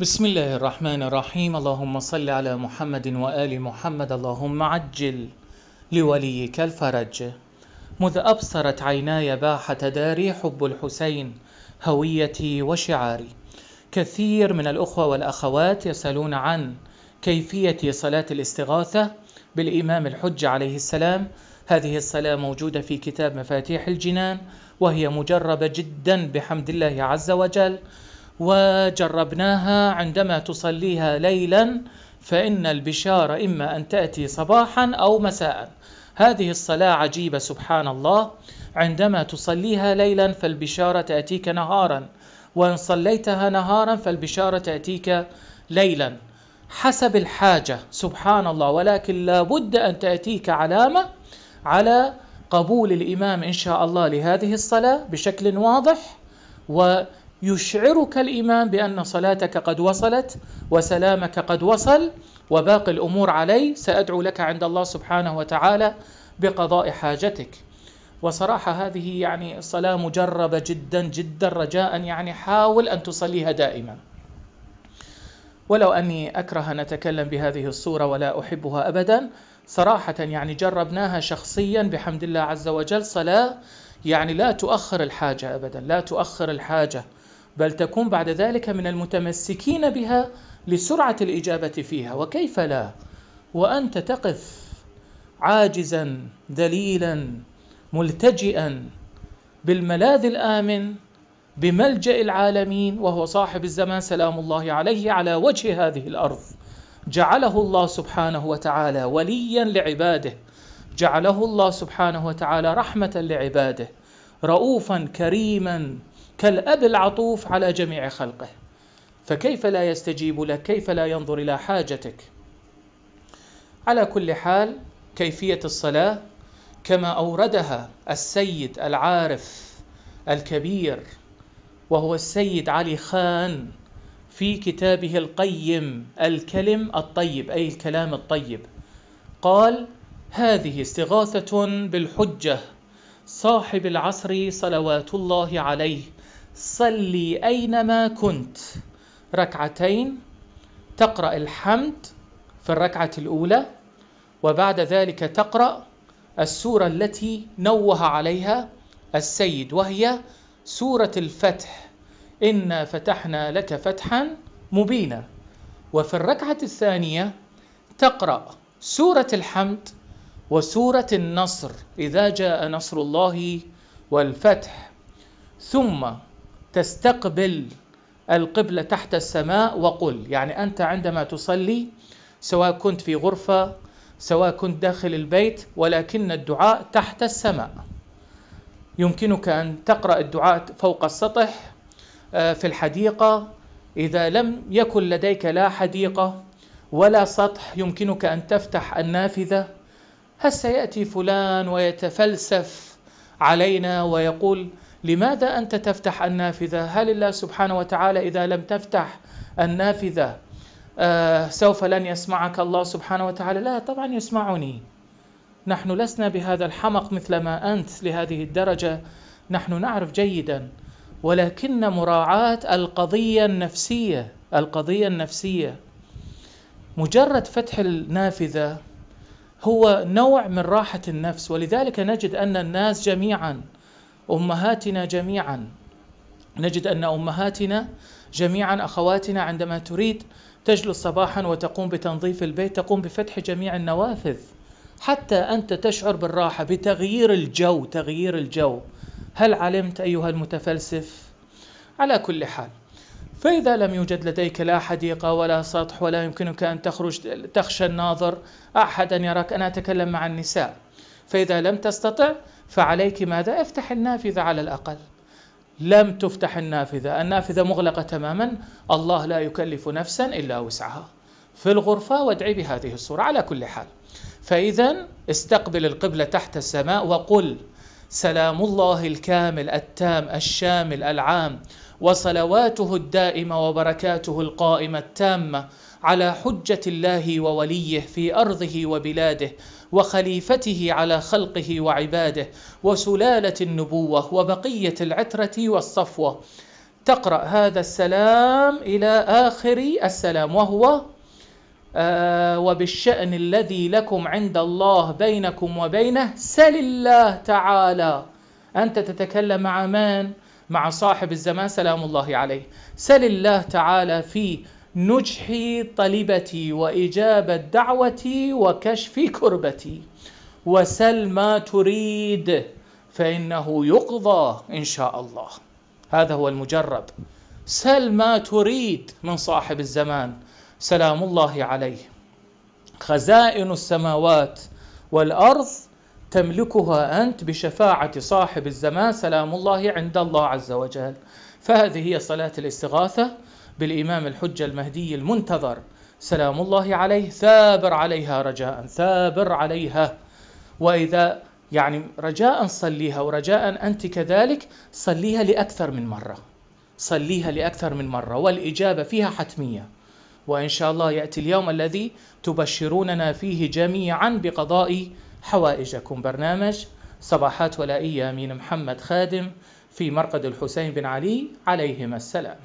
بسم الله الرحمن الرحيم اللهم صل على محمد وآل محمد اللهم عجل لوليك الفرج مذ أبصرت عيناي باحة داري حب الحسين هويتي وشعاري كثير من الأخوة والأخوات يسألون عن كيفية صلاة الاستغاثة بالإمام الحج عليه السلام هذه الصلاة موجودة في كتاب مفاتيح الجنان وهي مجربة جدا بحمد الله عز وجل وجربناها عندما تصليها ليلا فإن البشارة إما أن تأتي صباحا أو مساء هذه الصلاة عجيبة سبحان الله عندما تصليها ليلا فالبشارة تأتيك نهارا وإن صليتها نهارا فالبشارة تأتيك ليلا حسب الحاجة سبحان الله ولكن لابد أن تأتيك علامة على قبول الإمام إن شاء الله لهذه الصلاة بشكل واضح و يشعرك الإمام بأن صلاتك قد وصلت وسلامك قد وصل وباقي الأمور علي سأدعو لك عند الله سبحانه وتعالى بقضاء حاجتك وصراحة هذه يعني صلاة مجربة جدا جدا رجاء يعني حاول أن تصليها دائما ولو أني أكره أن أتكلم بهذه الصورة ولا أحبها أبدا صراحة يعني جربناها شخصيا بحمد الله عز وجل صلاة يعني لا تؤخر الحاجة أبدا لا تؤخر الحاجة بل تكون بعد ذلك من المتمسكين بها لسرعة الإجابة فيها وكيف لا وأنت تقف عاجزا ذليلا ملتجئا بالملاذ الآمن بملجأ العالمين وهو صاحب الزمان سلام الله عليه على وجه هذه الأرض جعله الله سبحانه وتعالى وليا لعباده جعله الله سبحانه وتعالى رحمة لعباده رؤوفا كريما كالأب العطوف على جميع خلقه فكيف لا يستجيب لك كيف لا ينظر إلى حاجتك على كل حال كيفية الصلاة كما أوردها السيد العارف الكبير وهو السيد علي خان في كتابه القيم الكلم الطيب أي الكلام الطيب قال هذه استغاثة بالحجة صاحب العصر صلوات الله عليه صلي أينما كنت ركعتين تقرأ الحمد في الركعة الأولى وبعد ذلك تقرأ السورة التي نوه عليها السيد وهي سورة الفتح إنا فتحنا لك فتحا مبينا وفي الركعة الثانية تقرأ سورة الحمد وسورة النصر إذا جاء نصر الله والفتح ثم تستقبل القبلة تحت السماء وقل يعني أنت عندما تصلي سواء كنت في غرفة سواء كنت داخل البيت ولكن الدعاء تحت السماء يمكنك أن تقرأ الدعاء فوق السطح آه، في الحديقة إذا لم يكن لديك لا حديقة ولا سطح يمكنك أن تفتح النافذة هل سيأتي فلان ويتفلسف علينا ويقول لماذا أنت تفتح النافذة هل الله سبحانه وتعالى إذا لم تفتح النافذة آه سوف لن يسمعك الله سبحانه وتعالى لا طبعا يسمعني نحن لسنا بهذا الحمق مثل ما أنت لهذه الدرجة نحن نعرف جيدا ولكن مراعاة القضية النفسية القضية النفسية مجرد فتح النافذة هو نوع من راحة النفس ولذلك نجد أن الناس جميعا امهاتنا جميعا نجد ان امهاتنا جميعا اخواتنا عندما تريد تجلس صباحا وتقوم بتنظيف البيت تقوم بفتح جميع النوافذ حتى انت تشعر بالراحه بتغيير الجو تغيير الجو هل علمت ايها المتفلسف على كل حال فإذا لم يوجد لديك لا حديقة ولا سطح ولا يمكنك أن تخرج تخشى الناظر أحد أن يراك أنا أتكلم مع النساء فإذا لم تستطع فعليك ماذا؟ افتح النافذة على الأقل لم تفتح النافذة النافذة مغلقة تماما الله لا يكلف نفسا إلا وسعها في الغرفة وادعي بهذه الصورة على كل حال فإذا استقبل القبلة تحت السماء وقل سلام الله الكامل التام الشامل العام وصلواته الدائمه وبركاته القائمه التامه على حجه الله ووليه في ارضه وبلاده وخليفته على خلقه وعباده وسلاله النبوه وبقيه العتره والصفوه تقرا هذا السلام الى اخر السلام وهو آه، وبالشأن الذي لكم عند الله بينكم وبينه سل الله تعالى أنت تتكلم مع من؟ مع صاحب الزمان سلام الله عليه سل الله تعالى في نجح طلبتي وإجابة دعوتي وكشف كربتي وسل ما تريد فإنه يقضى إن شاء الله هذا هو المجرب سل ما تريد من صاحب الزمان سلام الله عليه خزائن السماوات والارض تملكها انت بشفاعه صاحب الزمان سلام الله عند الله عز وجل فهذه هي صلاه الاستغاثه بالامام الحجه المهدي المنتظر سلام الله عليه ثابر عليها رجاء ثابر عليها واذا يعني رجاء صليها ورجاء انت كذلك صليها لاكثر من مره صليها لاكثر من مره والاجابه فيها حتميه وإن شاء الله يأتي اليوم الذي تبشروننا فيه جميعا بقضاء حوائجكم برنامج صباحات ولائية من محمد خادم في مرقد الحسين بن علي عليهما السلام